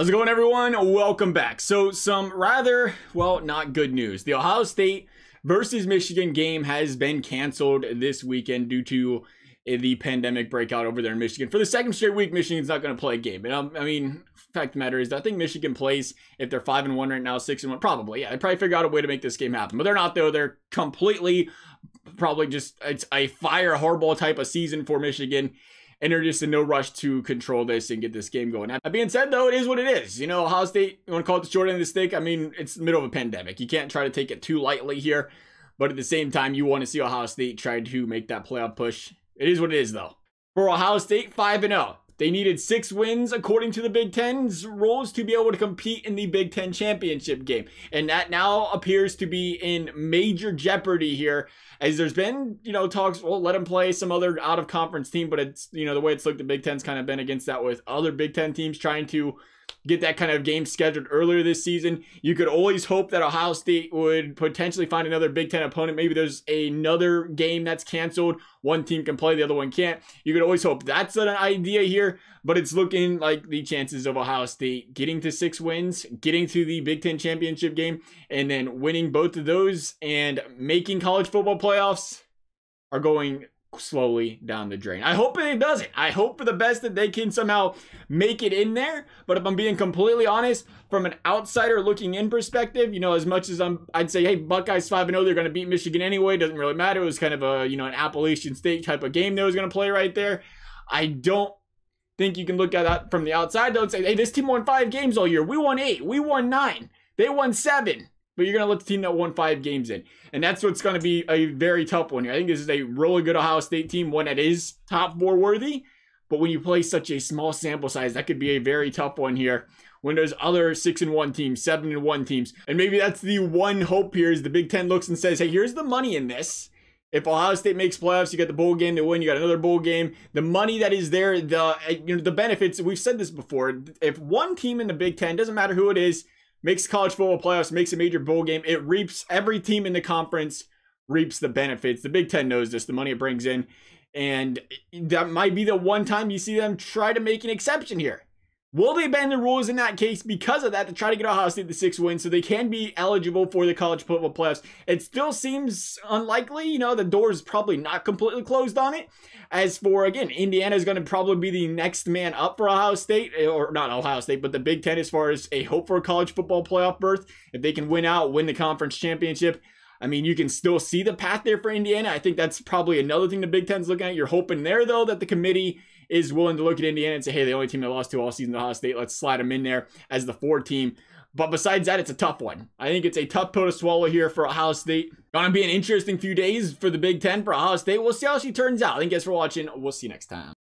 How's it going, everyone? Welcome back. So, some rather, well, not good news. The Ohio State versus Michigan game has been canceled this weekend due to the pandemic breakout over there in Michigan. For the second straight week, Michigan's not going to play a game. And um, I mean, fact of the matter is, I think Michigan plays if they're five and one right now, six and one, probably. Yeah, they probably figure out a way to make this game happen. But they're not though. They're completely, probably just it's a fire hardball type of season for Michigan and they're just in no rush to control this and get this game going. That being said, though, it is what it is. You know, Ohio State, you want to call it the short end of the stick? I mean, it's the middle of a pandemic. You can't try to take it too lightly here. But at the same time, you want to see Ohio State try to make that playoff push. It is what it is, though. For Ohio State, 5 and 0. They needed six wins, according to the Big Ten's rules, to be able to compete in the Big Ten championship game. And that now appears to be in major jeopardy here, as there's been, you know, talks, well, let them play some other out of conference team, but it's, you know, the way it's looked, the Big Ten's kind of been against that with other Big Ten teams trying to get that kind of game scheduled earlier this season. You could always hope that Ohio State would potentially find another Big Ten opponent. Maybe there's another game that's canceled. One team can play, the other one can't. You could always hope that's an idea here, but it's looking like the chances of Ohio State getting to six wins, getting to the Big Ten championship game, and then winning both of those and making college football playoffs are going slowly down the drain. I hope it doesn't. I hope for the best that they can somehow make it in there. But if I'm being completely honest, from an outsider looking in perspective, you know, as much as I'm, I'd say, hey, Buckeyes five and zero, oh, they're going to beat Michigan anyway. Doesn't really matter. It was kind of a you know an Appalachian State type of game they was going to play right there. I don't think you can look at that from the outside though and say, hey, this team won five games all year. We won eight. We won nine. They won seven but you're going to let the team that won five games in. And that's what's going to be a very tough one here. I think this is a really good Ohio State team, one that is top four worthy. But when you play such a small sample size, that could be a very tough one here. When there's other six and one teams, seven and one teams, and maybe that's the one hope here is the Big Ten looks and says, "Hey, here's the money in this." If Ohio State makes playoffs, you got the bowl game to win. You got another bowl game. The money that is there, the you know the benefits. We've said this before. If one team in the Big Ten doesn't matter who it is, makes college football playoffs, makes a major bowl game. It reaps every team in the conference reaps the benefits. The Big Ten knows this, the money it brings in. And that might be the one time you see them try to make an exception here. Will they bend the rules in that case because of that to try to get Ohio State the six wins so they can be eligible for the college football playoffs? It still seems unlikely. You know, the door is probably not completely closed on it. As for, again, Indiana is going to probably be the next man up for Ohio State, eh, or not Ohio State, but the Big Ten as far as a hope for a college football playoff berth. If they can win out, win the conference championship, I mean, you can still see the path there for Indiana. I think that's probably another thing the Big Ten's looking at. You're hoping there, though, that the committee is willing to look at Indiana and say, hey, the only team that lost to all season to Ohio State, let's slide them in there as the four team. But besides that, it's a tough one. I think it's a tough pill to swallow here for Ohio State. Gonna be an interesting few days for the Big Ten for Ohio State. We'll see how she turns out. Thank you guys for watching. We'll see you next time.